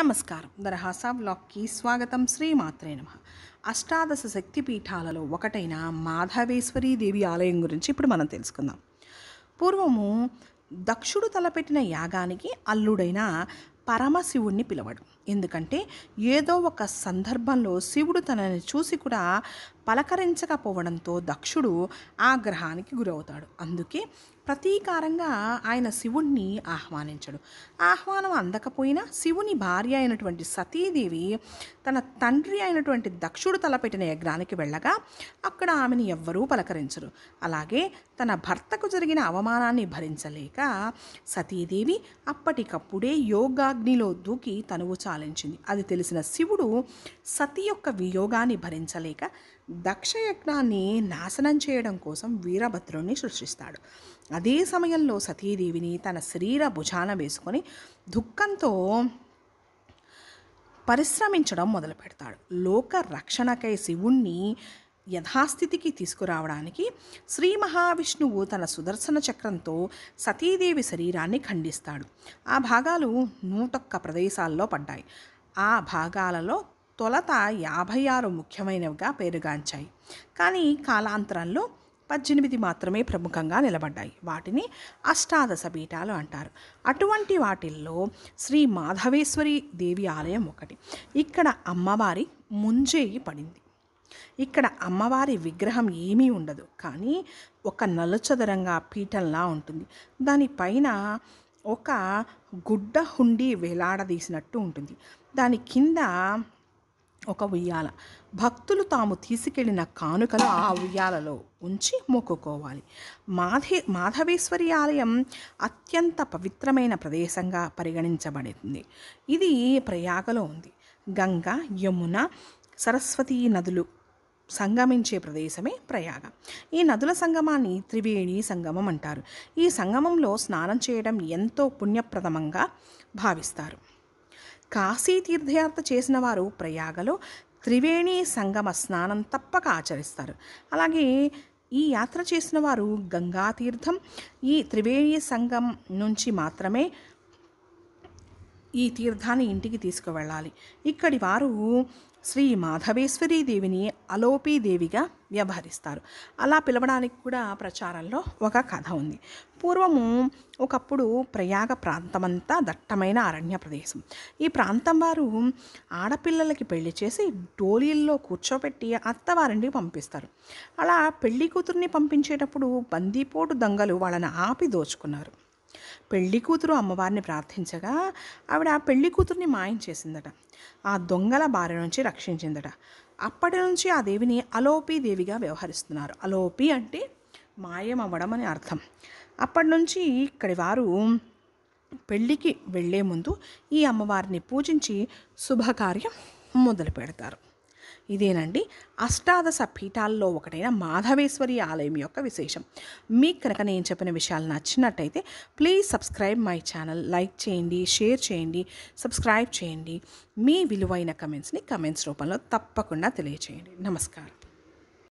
నమస్కారం దరహాసా బ్లాక్కి స్వాగతం శ్రీమాత్రే నమ అష్టాదశ శక్తిపీఠాలలో ఒకటైన మాధవేశ్వరీ దేవి ఆలయం గురించి ఇప్పుడు మనం తెలుసుకుందాం పూర్వము దక్షుడు తలపెట్టిన యాగానికి అల్లుడైన పరమశివుణ్ణి పిలవడు ఎందుకంటే ఏదో ఒక సందర్భంలో శివుడు తనని చూసి కూడా పలకరించకపోవడంతో దక్షుడు ఆగ్రహానికి గురవుతాడు అందుకే ప్రతీకారంగా ఆయన శివుణ్ణి ఆహ్వానించడు ఆహ్వానం అందకపోయినా శివుని భార్య అయినటువంటి సతీదేవి తన తండ్రి అయినటువంటి దక్షుడు తలపెట్టిన యజ్ఞానికి వెళ్ళగా అక్కడ ఆమెను ఎవ్వరూ పలకరించరు అలాగే తన భర్తకు జరిగిన అవమానాన్ని భరించలేక సతీదేవి అప్పటికప్పుడే యోగాగ్నిలో దూకి తనువు చాలించింది అది తెలిసిన శివుడు సతి యొక్క వియోగాన్ని భరించలేక దక్షయజ్ఞాన్ని నాశనం చేయడం కోసం వీరభద్రుణ్ణి సృష్టిస్తాడు అదే సమయంలో సతీదేవిని తన శరీర భుజాన వేసుకొని దుఃఖంతో పరిశ్రమించడం మొదలు పెడతాడు లోక రక్షణకై శివుణ్ణి యథాస్థితికి తీసుకురావడానికి శ్రీ మహావిష్ణువు తన సుదర్శన చక్రంతో సతీదేవి శరీరాన్ని ఖండిస్తాడు ఆ భాగాలు నూటొక్క ప్రదేశాల్లో పడ్డాయి ఆ భాగాలలో తొలత యాభై ఆరు ముఖ్యమైనవిగా పేరుగాంచాయి కానీ కాలాంతరంలో పద్దెనిమిది మాత్రమే ప్రముఖంగా నిలబడ్డాయి వాటిని అష్టాదశ పీఠాలు అంటారు అటువంటి వాటిల్లో శ్రీ మాధవేశ్వరి దేవి ఆలయం ఒకటి ఇక్కడ అమ్మవారి ముంజేయి పడింది ఇక్కడ అమ్మవారి విగ్రహం ఏమీ ఉండదు కానీ ఒక నలుచదరంగా పీఠంలా ఉంటుంది దానిపైన ఒక గుడ్డ హుండి వేలాడదీసినట్టు ఉంటుంది దాని కింద ఒక ఉయ్యాల భక్తులు తాము తీసుకెళ్లిన కానుకలు ఆ ఉయ్యాలలో ఉంచి మొక్కుకోవాలి మాధే మాధవేశ్వరి ఆలయం అత్యంత పవిత్రమైన ప్రదేశంగా పరిగణించబడింది ఇది ప్రయాగలో ఉంది గంగా యమున సరస్వతీ నదులు సంగమించే ప్రదేశమే ప్రయాగ ఈ నదుల సంగమాన్ని త్రివేణి సంగమం అంటారు ఈ సంగమంలో స్నానం చేయడం ఎంతో పుణ్యప్రదమంగా భావిస్తారు కాశీ తీర్థయాత్ర చేసిన వారు ప్రయాగలో త్రివేణి సంగమ స్నానం తప్పక ఆచరిస్తారు అలాగే ఈ యాత్ర చేసిన వారు గంగాతీర్థం ఈ త్రివేణి సంఘం నుంచి మాత్రమే ఈ తీర్థాన్ని ఇంటికి తీసుకువెళ్ళాలి ఇక్కడి వారు శ్రీ మాధవేశ్వరీ దేవిని అలోపీదేవిగా వ్యవహరిస్తారు అలా పిలవడానికి కూడా ప్రచారంలో ఒక కథ ఉంది పూర్వము ఒకప్పుడు ప్రయాగ ప్రాంతమంతా దట్టమైన అరణ్య ప్రదేశం ఈ ప్రాంతం వారు ఆడపిల్లలకి పెళ్లి చేసి డోలీల్లో కూర్చోబెట్టి అత్తవారిని పంపిస్తారు అలా పెళ్లి కూతుర్ని పంపించేటప్పుడు బందీపోటు దొంగలు వాళ్ళని ఆపి దోచుకున్నారు పెళ్లి కూతురు అమ్మవారిని ప్రార్థించగా ఆవిడ ఆ పెళ్లి కూతుర్ని మాయం చేసిందట ఆ దొంగల బారి నుంచి రక్షించిందట అప్పటి నుంచి ఆ దేవిని అలోపి దేవిగా వ్యవహరిస్తున్నారు అలోపి అంటే మాయం అవ్వడం అని అర్థం అప్పటి నుంచి ఇక్కడి వారు పెళ్ళికి వెళ్ళే ముందు ఈ అమ్మవారిని పూజించి శుభకార్యం మొదలు పెడతారు ఇదేనండి అష్టాదశ పీఠాల్లో ఒకటైన మాధవేశ్వరి ఆలయం యొక్క విశేషం మీకు కనుక నేను చెప్పిన విషయాలు నచ్చినట్టయితే please subscribe my channel like చేయండి షేర్ చేయండి సబ్స్క్రైబ్ చేయండి మీ విలువైన కమెంట్స్ని కమెంట్స్ రూపంలో తప్పకుండా తెలియచేయండి నమస్కారం